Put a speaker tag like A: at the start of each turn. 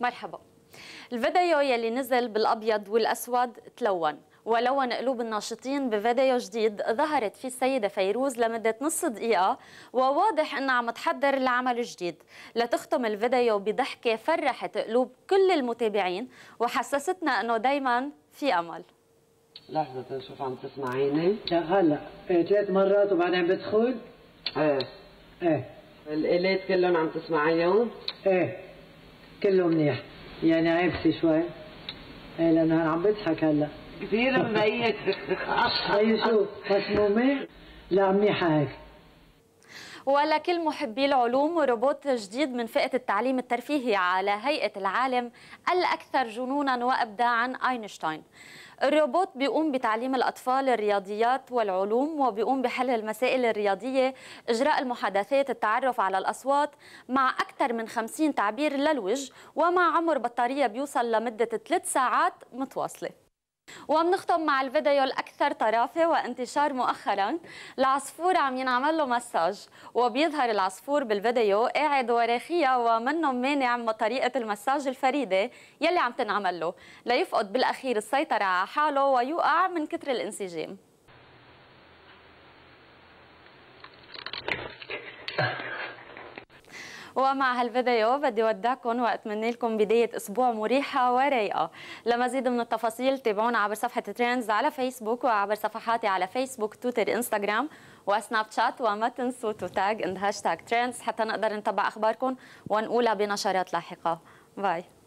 A: مرحبا الفيديو يلي نزل بالابيض والاسود تلون ولون قلوب الناشطين بفيديو جديد ظهرت فيه السيدة فيروز لمدة نص دقيقة وواضح أنها عم تحضر لعمل جديد لتختم الفيديو بضحكة فرحت قلوب كل المتابعين وحسستنا أنه دايما في أمل
B: لحظة شوف عم تسمعيني هلا ثلاث إيه، مرات وبعدين بدخل ايه ايه الالات كلهم عم تسمعيهم ايه كله منيح يعني عابسة شوي اي لأنه أنا عم بضحك هلا كثير منيح هي طيب شو مسمومة؟ لا منيحة هيك
A: ولكل محبي العلوم روبوت جديد من فئة التعليم الترفيهي على هيئة العالم الأكثر جنونا وإبداعا أينشتاين الروبوت بيقوم بتعليم الأطفال الرياضيات والعلوم وبيقوم بحل المسائل الرياضية إجراء المحادثات التعرف على الأصوات مع أكثر من 50 تعبير للوجه ومع عمر بطارية بيوصل لمدة 3 ساعات متواصلة وبنختم مع الفيديو الاكثر طرافه وانتشار مؤخرا العصفور عم ينعمل له مساج وبيظهر العصفور بالفيديو قاعد وراخيه ومنه مانع من طريقه المساج الفريده يلي عم تنعمل له ليفقد بالاخير السيطره على حاله ويوقع من كتر الانسجام ومع هالفيديو بدي ودعكم واتمنى لكم بداية اسبوع مريحة ورايقة لمزيد من التفاصيل تابعونا عبر صفحة ترينز على فيسبوك وعبر صفحاتي على فيسبوك تويتر انستغرام وسناب شات وما تنسوا توتاج اند هاشتاج ترينز حتى نقدر نتبع اخباركم ونقولها بنشرات لاحقة باي